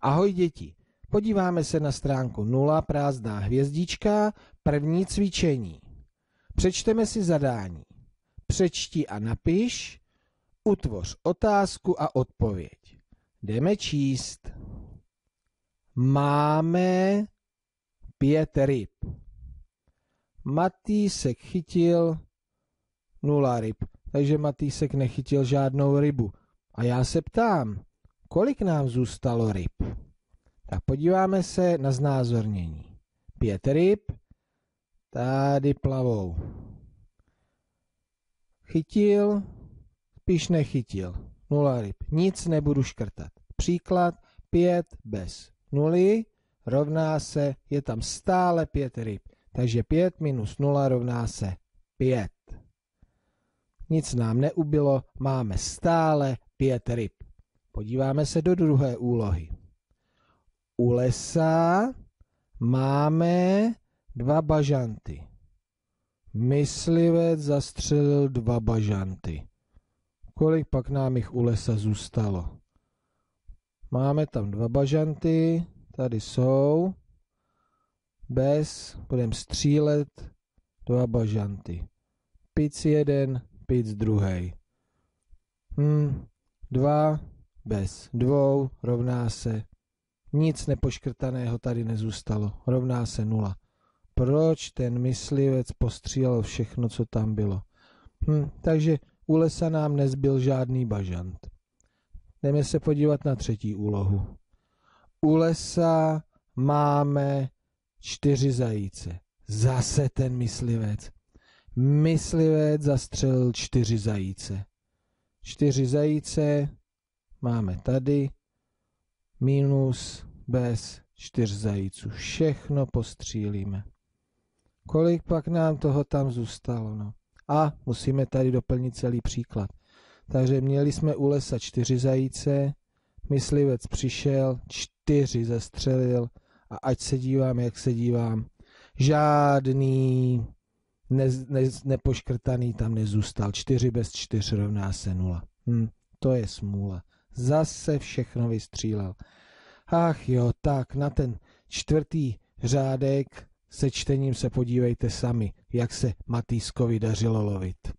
Ahoj děti, podíváme se na stránku 0 prázdná hvězdička, první cvičení. Přečteme si zadání. Přečti a napiš, utvoř otázku a odpověď. Jdeme číst. Máme pět ryb. Matýsek chytil nula ryb, takže Matýsek nechytil žádnou rybu. A já se ptám, kolik nám zůstalo ryb? Tak podíváme se na znázornění. Pět ryb, tady plavou. Chytil, spíš nechytil. Nula ryb. Nic nebudu škrtat. Příklad 5 bez nuly rovná se, je tam stále pět ryb. Takže 5 minus 0 rovná se 5. Nic nám neubilo, máme stále pět ryb. Podíváme se do druhé úlohy u lesa máme dva bažanty. Myslivec zastřelil dva bažanty. Kolik pak nám jich u lesa zůstalo? Máme tam dva bažanty, tady jsou. Bez, budeme střílet dva bažanty. Pic jeden, pic druhý. Hm. dva bez dvou rovná se nic nepoškrtaného tady nezůstalo. Rovná se nula. Proč ten myslivec postřílel všechno, co tam bylo? Hm, takže u lesa nám nezbyl žádný bažant. Jdeme se podívat na třetí úlohu. U lesa máme čtyři zajíce. Zase ten myslivec. Myslivec zastřelil čtyři zajíce. Čtyři zajíce máme tady, minus bez čtyř zajíců. Všechno postřílíme. Kolik pak nám toho tam zůstalo? No? A musíme tady doplnit celý příklad. Takže měli jsme u lesa čtyři zajíce, myslivec přišel, čtyři zastřelil a ať se dívám, jak se dívám, žádný ne, ne, nepoškrtaný tam nezůstal. Čtyři bez čtyř rovná se nula. Hm, to je smůla. Zase všechno vystřílel. Ach jo, tak na ten čtvrtý řádek se čtením se podívejte sami, jak se Matýskovi dařilo lovit.